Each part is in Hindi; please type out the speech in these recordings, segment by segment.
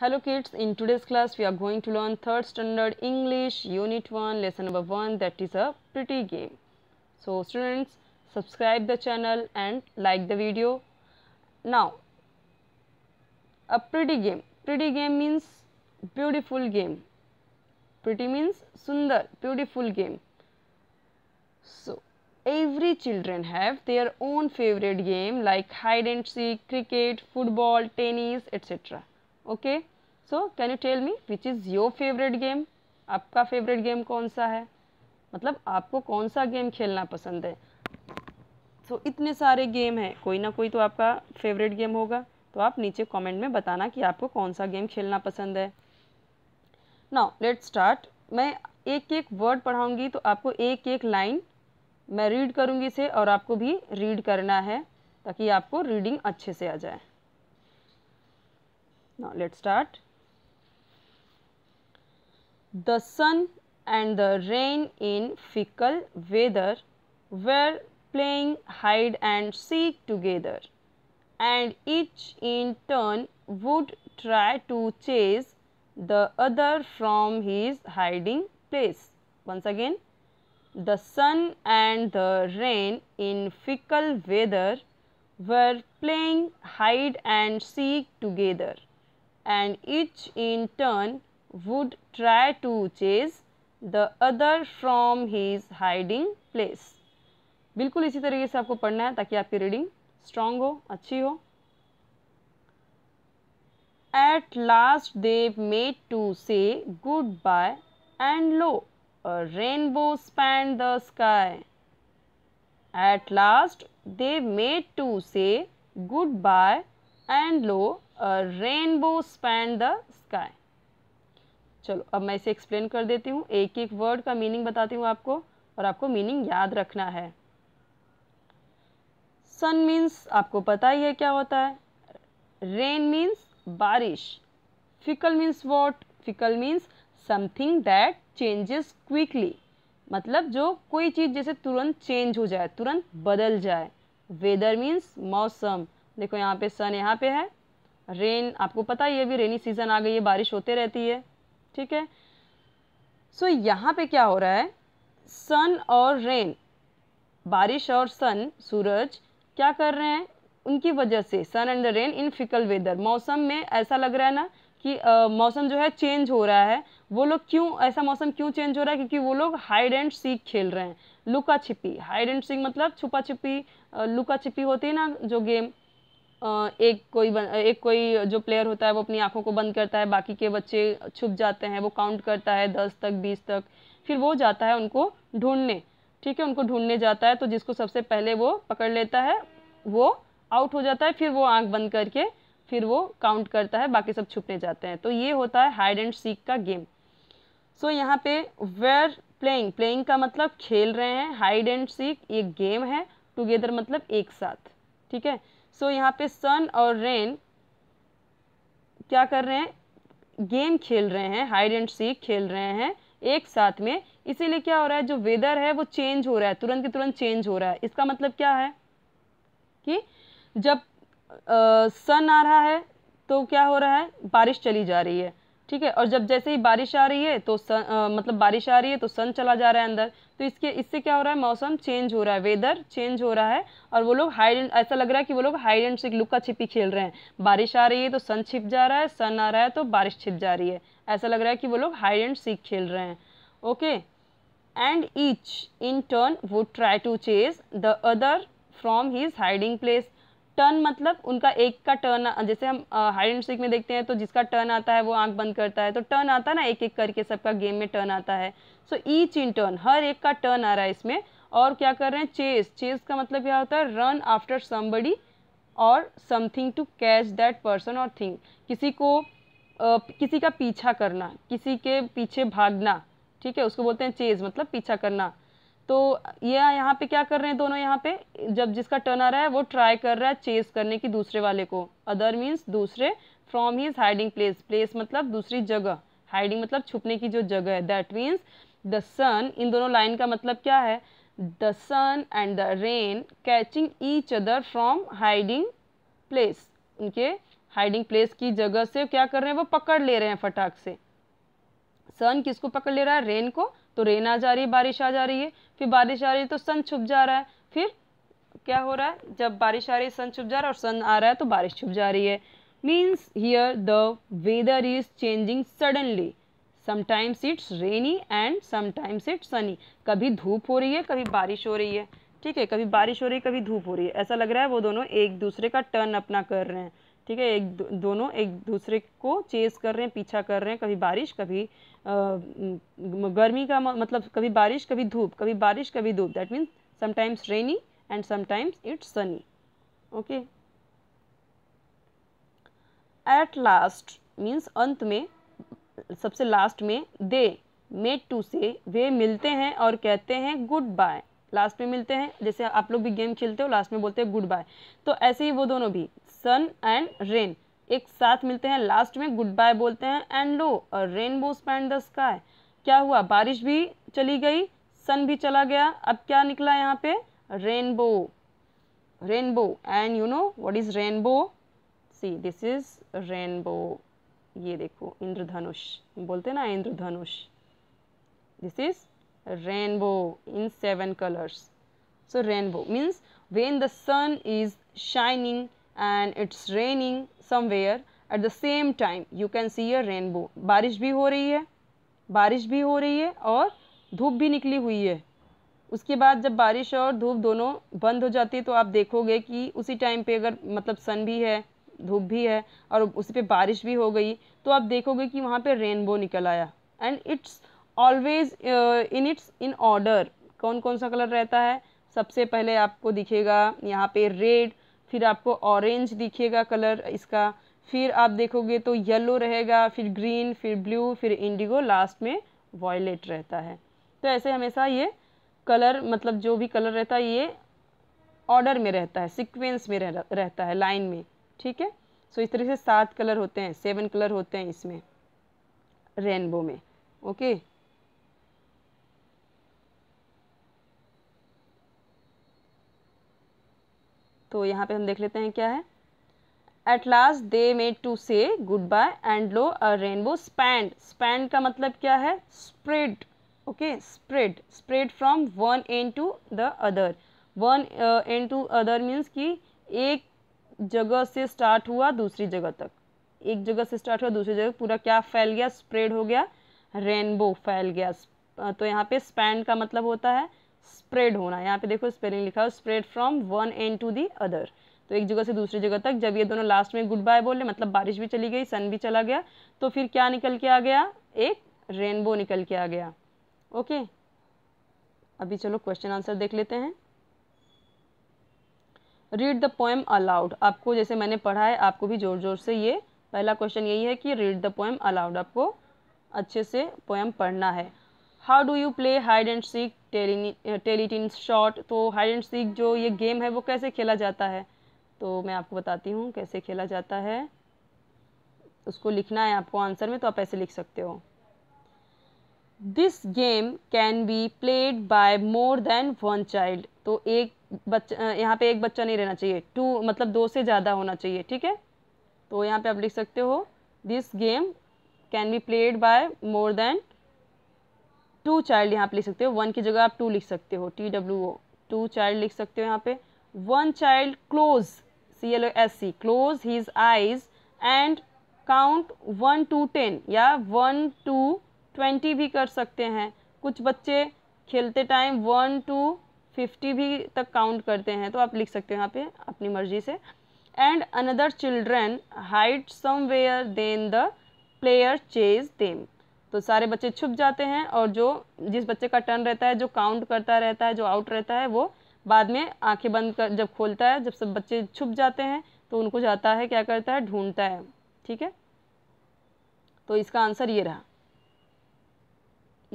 Hello kids, in today's class we are going to learn 3rd standard English unit 1 lesson number 1 that is a pretty game. So students subscribe the channel and like the video. Now a pretty game. Pretty game means beautiful game. Pretty means sundar, beautiful game. So every children have their own favorite game like hide and seek, cricket, football, tennis etc. Okay so can you tell me which is your favourite game आपका फेवरेट गेम कौन सा है मतलब आपको कौन सा गेम खेलना पसंद है सो so, इतने सारे गेम हैं कोई ना कोई तो आपका फेवरेट गेम होगा तो आप नीचे कमेंट में बताना कि आपको कौन सा गेम खेलना पसंद है नाउ लेट स्टार्ट मैं एक एक वर्ड पढ़ाऊंगी तो आपको एक एक लाइन मैं रीड करूंगी से और आपको भी रीड करना है ताकि आपको रीडिंग अच्छे से आ जाए Now, let us start. The sun and the rain in fickle weather were playing hide and seek together and each in turn would try to chase the other from his hiding place. Once again, the sun and the rain in fickle weather were playing hide and seek together and each in turn would try to chase the other from his hiding place. बिल्कुल इसी तरीके से आपको पढ़ना है ताकि आपकी रीडिंग स्ट्रांग हो अच्छी हो at last they made to say goodbye and lo a rainbow spanned the sky. At last, they made to say goodbye and lo rainbow spanned the sky चलो अब मैं इसे एक्सप्लेन कर देती हूँ एक एक वर्ड का मीनिंग बताती हूँ आपको और आपको मीनिंग याद रखना है सन मीन्स आपको पता ही है क्या होता है रेन मीन्स बारिश fickle means what fickle means something that changes quickly मतलब जो कोई चीज़ जैसे तुरंत चेंज हो जाए तुरंत बदल जाए वेदर मीन्स मौसम देखो यहाँ पे सन यहाँ पे है रेन आपको पता ही है अभी रेनी सीज़न आ गई है बारिश होते रहती है ठीक है सो so, यहाँ पे क्या हो रहा है सन और रेन बारिश और सन सूरज क्या कर रहे हैं उनकी वजह से sun and the rain in fickle weather मौसम में ऐसा लग रहा है ना कि आ, मौसम जो है चेंज हो रहा है वो लोग क्यों ऐसा मौसम क्यों चेंज हो रहा है क्योंकि वो लोग हाइड एंड सीख खेल रहे हैं लुका छिपी हाइड एंड सीख मतलब छुपा छिपी लुका छिपी होती है ना जो गेम एक कोई एक कोई जो प्लेयर होता है वो अपनी आंखों को बंद करता है बाकी के बच्चे छुप जाते हैं वो काउंट करता है दस तक बीस तक फिर वो जाता है उनको ढूंढने ठीक है उनको ढूंढने जाता है तो जिसको सबसे पहले वो पकड़ लेता है वो आउट हो जाता है फिर वो आंख बंद करके फिर वो काउंट करता है बाकी सब छुपने जाते हैं तो ये होता है हाइड एंड सीख का गेम सो so, यहाँ पे वेयर प्लेइंग प्लेइंग का मतलब खेल रहे हैं हाइड एंड सीख एक गेम है टुगेदर मतलब एक साथ ठीक है सो so, यहाँ पे सन और रेन क्या कर रहे हैं गेम खेल रहे हैं हाइड एंड सीक खेल रहे हैं एक साथ में इसीलिए क्या हो रहा है जो वेदर है वो चेंज हो रहा है तुरंत के तुरंत चेंज हो रहा है इसका मतलब क्या है कि जब सन आ रहा है तो क्या हो रहा है बारिश चली जा रही है ठीक है और जब जैसे ही बारिश आ रही है तो सन आ, मतलब बारिश आ रही है तो सन चला जा रहा है अंदर तो इसके इससे क्या हो रहा है मौसम चेंज हो रहा है वेदर चेंज हो रहा है और वो लोग हाइड एंड ऐसा लग रहा है कि वो लोग हाइड एंड से लुक्का छिपी खेल रहे हैं बारिश आ रही है तो सन छिप जा रहा है सन आ रहा है तो बारिश छिप जा रही है ऐसा लग रहा है कि वो लोग हाइड एंड सीख खेल रहे हैं okay and each in turn would try to chase the other from his hiding place turn मतलब उनका एक का टर्न जैसे हम हाइड एंड सीख में देखते हैं तो जिसका टर्न आता है वो आंख बंद करता है तो टर्न आता है ना एक एक करके सबका गेम में टर्न आता है so each in turn her एक का टर्न आ रहा है इसमें और क्या कर रहे हैं चेस चेस का मतलब क्या होता है रन आफ्टर समबडी और something to catch that person और थिंग किसी को आ, किसी का पीछा करना किसी के पीछे भागना ठीक है उसको बोलते हैं चेज मतलब पीछा करना तो ये यह यहाँ पे क्या कर रहे हैं दोनों यहाँ पे जब जिसका टर्न आ रहा है वो ट्राई कर रहा है चेस करने की दूसरे वाले को अदर मीन्स दूसरे from his hiding place place मतलब दूसरी जगह हाइडिंग मतलब छुपने की जो जगह है दैट मीन्स द सन इन दोनों लाइन का मतलब क्या है the sun and the rain catching each other from hiding place उनके हाइडिंग प्लेस की जगह से क्या कर रहे हैं वो पकड़ ले रहे हैं फटाक से सन किसको पकड़ ले रहा है रेन को तो रेन आ जा रही है बारिश आ जा रही है फिर बारिश आ रही है तो सन छुप जा रहा है फिर क्या हो रहा है जब बारिश आ रही है सन छुप जा रहा है और सन आ रहा है तो बारिश छुप जा रही है means here the weather is changing suddenly sometimes it's rainy and sometimes it's sunny कभी धूप हो रही है कभी बारिश हो रही है ठीक है कभी बारिश हो रही है कभी धूप हो रही है ऐसा लग रहा है वो दोनों एक दूसरे का टर्न अपना कर रहे हैं ठीक है एक दोनों एक दूसरे को चेस कर रहे हैं पीछा कर रहे हैं कभी बारिश कभी आ, गर्मी का मतलब कभी बारिश कभी धूप कभी बारिश कभी धूप that means sometimes rainy and sometimes it's sunny okay at last means अंत में सबसे लास्ट में दे मे टू से वे मिलते हैं और कहते हैं गुड बाय लास्ट में मिलते हैं जैसे आप लोग भी गेम खेलते हो लास्ट में बोलते हैं गुड बाय तो ऐसे ही वो दोनों भी सन एंड रेन एक साथ मिलते हैं लास्ट में गुड बाय बोलते हैं and lo rainbow spanned the sky क्या हुआ बारिश भी चली गई सन भी चला गया अब क्या निकला यहाँ पे rainbow rainbow and you know what is rainbow see this is rainbow ये देखो इंद्रधनुष बोलते ना इंद्रधनुष this is rainbow in seven colours so rainbow means when the sun is shining and it's raining somewhere at the same time you can see a rainbow बारिश भी हो रही है बारिश भी हो रही है और धूप भी निकली हुई है उसके बाद जब बारिश और धूप दोनों बंद हो जाती है तो आप देखोगे कि उसी टाइम पे अगर मतलब सन भी है धूप भी है और उसी पे बारिश भी हो गई तो आप देखोगे कि वहाँ पे रेनबो निकल आया and it's always in it's in order कौन कौन सा कलर रहता है सबसे पहले आपको दिखेगा यहाँ पे रेड फिर आपको ऑरेंज दिखेगा कलर इसका फिर आप देखोगे तो येलो रहेगा फिर ग्रीन फिर ब्लू फिर इंडिगो लास्ट में वॉयलेट रहता है तो ऐसे हमेशा ये कलर मतलब जो भी कलर रहता है ये ऑर्डर में रहता है सिक्वेंस में रह, रहता है लाइन में ठीक है सो इस तरह से सात कलर होते हैं सेवन कलर होते हैं इसमें रेनबो में ओके तो यहाँ पे हम देख लेते हैं क्या है at last they made to say goodbye and lo a rainbow spanned spanned का मतलब क्या है spread okay spread spread from one end to the other one end to other means कि एक जगह से स्टार्ट हुआ दूसरी जगह तक एक जगह से स्टार्ट हुआ दूसरी जगह पूरा क्या फैल गया स्प्रेड हो गया रेनबो फैल गया uh, तो यहाँ पे स्पैंड का मतलब होता है स्प्रेड होना यहाँ पे देखो स्पेलिंग लिखा है spread from one end to the other तो एक जगह से दूसरी जगह तक जब ये दोनों लास्ट में गुड बाय बोले मतलब बारिश भी चली गई सन भी चला गया तो फिर क्या निकल के आ गया एक रेनबो निकल के आ गया ओके अभी चलो क्वेश्चन आंसर देख लेते हैं रीड द पोएम अलाउड आपको जैसे मैंने पढ़ा है आपको भी ज़ोर ज़ोर से ये पहला क्वेश्चन यही है कि रीड द पोएम अलाउड आपको अच्छे से पोएम पढ़ना है how do you play hide and seek टेलीटिन शॉट तो हाइड एंड सीख जो ये गेम है वो कैसे खेला जाता है तो मैं आपको बताती हूँ कैसे खेला जाता है उसको लिखना है आपको आंसर में तो आप ऐसे लिख सकते हो this game can be played by more than one child तो एक बच्चा यहाँ पे एक बच्चा नहीं रहना चाहिए टू मतलब दो से ज़्यादा होना चाहिए ठीक है तो यहाँ पे आप लिख सकते हो this game can be played by more than two child यहाँ पे लिख सकते हो वन की जगह आप टू लिख सकते हो T W O two child लिख सकते हो यहाँ पे one child close C L O S C close his eyes and count one to ten या वन टू ट्वेंटी भी कर सकते हैं कुछ बच्चे खेलते टाइम वन टू फिफ्टी भी तक काउंट करते हैं तो आप लिख सकते हो यहाँ पे अपनी मर्जी से and another children hide somewhere then the player chase them तो सारे बच्चे छुप जाते हैं और जो जिस बच्चे का टर्न रहता है जो काउंट करता रहता है जो आउट रहता है वो बाद में आंखें बंद कर जब खोलता है जब सब बच्चे छुप जाते हैं तो उनको जाता है क्या करता है ढूंढता है ठीक है तो इसका आंसर ये रहा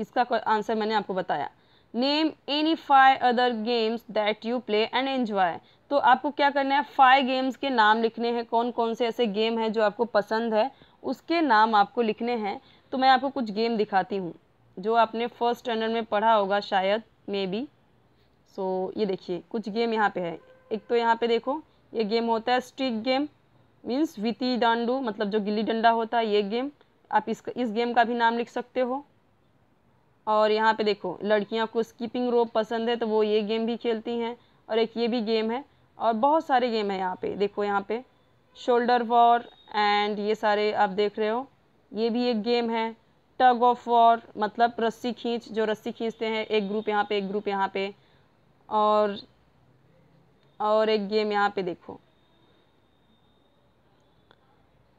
इसका आंसर मैंने आपको बताया name any five other games that you play and enjoy तो आपको क्या करना है फाइव गेम्स के नाम लिखने हैं कौन कौन से ऐसे गेम हैं जो आपको पसंद है उसके नाम आपको लिखने हैं तो मैं आपको कुछ गेम दिखाती हूँ जो आपने फर्स्ट स्टैंडर्ड में पढ़ा होगा शायद मे बी सो ये देखिए कुछ गेम यहाँ पे है एक तो यहाँ पे देखो ये गेम होता है स्ट्रिक गेम मीन्स विती डांडू मतलब जो गिल्ली डंडा होता है ये गेम आप इस इस गेम का भी नाम लिख सकते हो और यहाँ पे देखो लड़कियाँ को स्कीपिंग रोप पसंद है तो वो ये गेम भी खेलती हैं और एक ये भी गेम है और बहुत सारे गेम है यहाँ पे देखो यहाँ पे शोल्डर वॉर एंड ये सारे आप देख रहे हो ये भी एक गेम है टग ऑफ वॉर मतलब रस्सी खींच जो रस्सी खींचते हैं एक ग्रुप यहाँ पे एक ग्रुप यहाँ पे और और एक गेम यहाँ पे देखो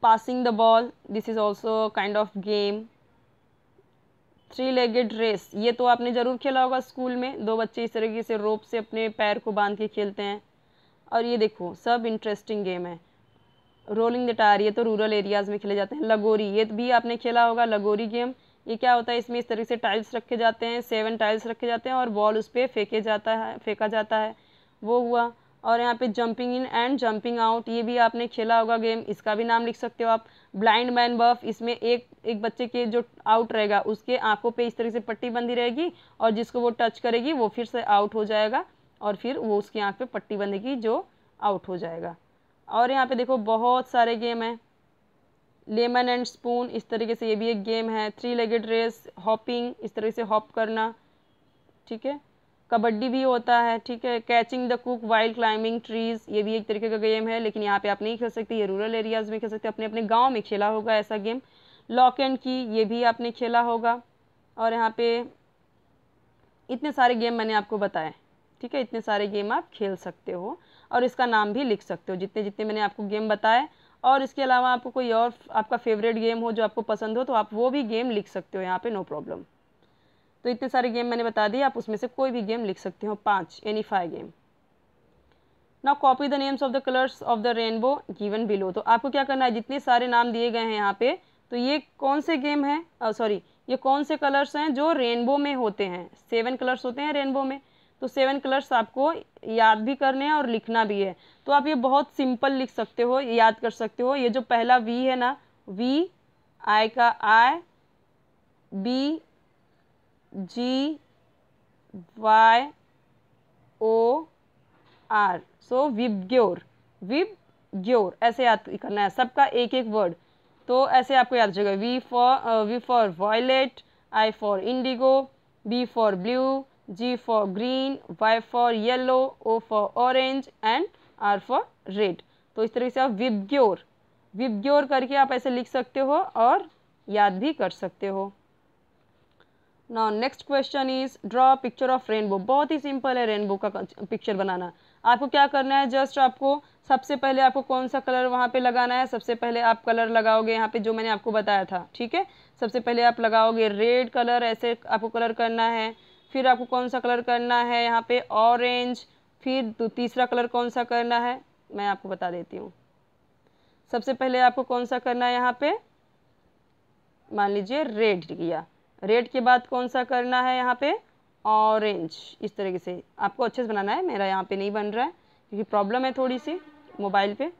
passing the ball this is also kind of game three legged race ये तो आपने ज़रूर खेला होगा स्कूल में दो बच्चे इस तरीके से रोप से अपने पैर को बांध के खेलते हैं और ये देखो सब इंटरेस्टिंग गेम है रोलिंग द टायर ये तो रूरल एरियाज़ में खेले जाते हैं लगोरी ये भी आपने खेला होगा लगोरी गेम ये क्या होता है इसमें इस तरीके से टाइल्स रखे जाते हैं सेवन टाइल्स रखे जाते हैं और बॉल उस पर फेंके जाता है फेंका जाता है वो हुआ और यहाँ पे jumping in and jumping out ये भी आपने खेला होगा गेम इसका भी नाम लिख सकते हो आप ब्लाइंड मैन बफ इसमें एक एक बच्चे के जो आउट रहेगा उसके आंखों पे इस तरह से पट्टी बंधी रहेगी और जिसको वो टच करेगी वो फिर से आउट हो जाएगा और फिर वो उसकी आंख पे पट्टी बंधेगी जो आउट हो जाएगा और यहाँ पे देखो बहुत सारे गेम हैं लेमन एंड स्पून इस तरीके से ये भी एक गेम है थ्री लेगेड रेस हॉपिंग इस तरीके से हॉप करना ठीक है कबड्डी भी होता है ठीक है catching the cook wild climbing trees ये भी एक तरीके का गेम है लेकिन यहाँ पे आप नहीं खेल सकते ये रूरल एरियाज़ में खेल सकते अपने अपने गांव में खेला होगा ऐसा गेम लॉक एंड की ये भी आपने खेला होगा और यहाँ पे इतने सारे गेम मैंने आपको बताए ठीक है इतने सारे गेम आप खेल सकते हो और इसका नाम भी लिख सकते हो जितने जितने मैंने आपको गेम बताए और इसके अलावा आपको कोई और आपका फेवरेट गेम हो जो आपको पसंद हो तो आप वो भी गेम लिख सकते हो यहाँ पे नो प्रॉब्लम तो इतने सारे गेम मैंने बता दिए आप उसमें से कोई भी गेम लिख सकते हो पाँच any five game now copy the names of the colours of the rainbow given below तो आपको क्या करना है जितने सारे नाम दिए गए हैं यहाँ पे तो ये कौन से गेम हैं सॉरी ये कौन से कलर्स हैं जो रेनबो में होते हैं सेवन कलर्स होते हैं रेनबो में तो सेवन कलर्स आपको याद भी करने हैं और लिखना भी है तो आप ये बहुत सिंपल लिख सकते हो याद कर सकते हो ये जो पहला वी है ना वी आई का I B G Y O R so VIBGYOR VIBGYOR ऐसे याद करना है सबका एक एक वर्ड तो ऐसे आपको याद हो जाएगा V for V for violet I for indigo B for blue G for green, Y for yellow, O for orange and R for red. तो इस तरीके से आप विब्योर विब्योर करके आप ऐसे लिख सकते हो और याद भी कर सकते हो now next question is draw picture of rainbow बहुत ही सिंपल है रेनबो का पिक्चर बनाना आपको क्या करना है जस्ट आपको सबसे पहले आपको कौन सा कलर वहाँ पे लगाना है सबसे पहले आप कलर लगाओगे यहाँ पे जो मैंने आपको बताया था ठीक है सबसे पहले आप लगाओगे रेड कलर ऐसे आपको कलर करना है फिर आपको कौन सा कलर करना है यहाँ पे ऑरेंज फिर तो तीसरा कलर कौन सा करना है मैं आपको बता देती हूँ सबसे पहले आपको कौन सा करना है यहाँ पे मान लीजिए रेड किया रेड के बाद कौन सा करना है यहाँ पे ऑरेंज इस तरीके से आपको अच्छे से बनाना है मेरा यहाँ पे नहीं बन रहा है क्योंकि प्रॉब्लम है थोड़ी सी मोबाइल पे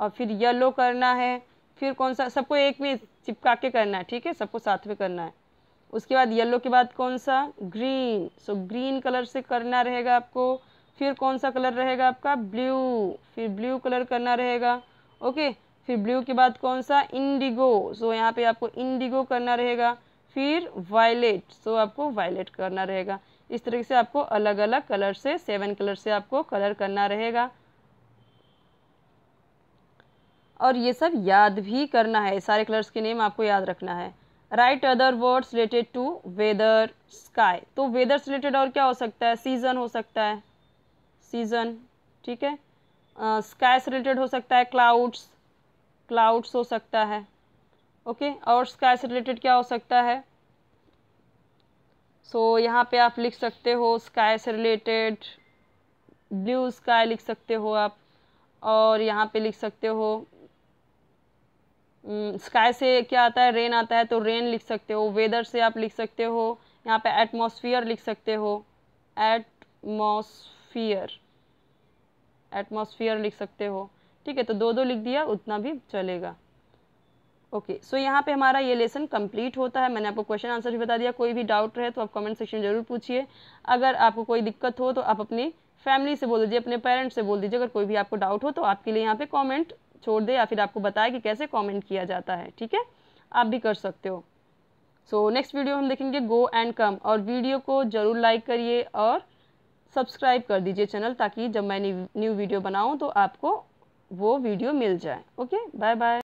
और फिर येलो करना है फिर कौन सा सबको एक में चिपका के करना है ठीक है सबको साथ में करना है उसके बाद येलो के बाद कौन सा ग्रीन सो ग्रीन कलर से करना रहेगा आपको फिर कौन सा कलर रहेगा आपका ब्लू फिर ब्लू कलर करना रहेगा ओके फिर ब्लू के बाद कौन सा इंडिगो सो यहाँ पे आपको इंडिगो करना रहेगा फिर वायलेट सो आपको वायलेट करना रहेगा इस तरीके से आपको अलग अलग कलर से सेवन कलर से आपको कलर करना रहेगा और ये सब याद भी करना है सारे कलर्स के नेम आपको याद रखना है right other words related to weather sky तो वेदर से रिलेटेड और क्या हो सकता है सीजन हो सकता है सीजन ठीक है स्काई से रिलेटेड हो सकता है क्लाउड्स क्लाउड्स हो सकता है ओके okay? और स्काई से रिलेटेड क्या हो सकता है सो so, यहाँ पे आप लिख सकते हो स्काई से रिलेटेड ब्लू स्काई लिख सकते हो आप और यहाँ पे लिख सकते हो स्काई हम्म, से क्या आता है रेन आता है तो रेन लिख सकते हो वेदर से आप लिख सकते हो यहाँ पे एटमॉस्फियर लिख सकते हो एटमॉस्फियर एटमॉस्फियर लिख सकते हो ठीक है तो दो दो लिख दिया उतना भी चलेगा ओके सो यहाँ पे हमारा ये लेसन कंप्लीट होता है मैंने आपको क्वेश्चन आंसर भी बता दिया कोई भी डाउट रहे तो आप कमेंट सेक्शन में जरूर पूछिए अगर आपको कोई दिक्कत हो तो आप अपनी फैमिली से बोल दीजिए अपने पेरेंट्स से बोल दीजिए अगर कोई भी आपको डाउट हो तो आपके लिए यहाँ पे कमेंट छोड़ दे या फिर आपको बताए कि कैसे कॉमेंट किया जाता है ठीक है आप भी कर सकते हो सो नेक्स्ट वीडियो हम देखेंगे गो एंड कम और वीडियो को ज़रूर लाइक करिए और सब्सक्राइब कर दीजिए चैनल ताकि जब मैं न्यू वीडियो बनाऊँ तो आपको वो वीडियो मिल जाए ओके बाय बाय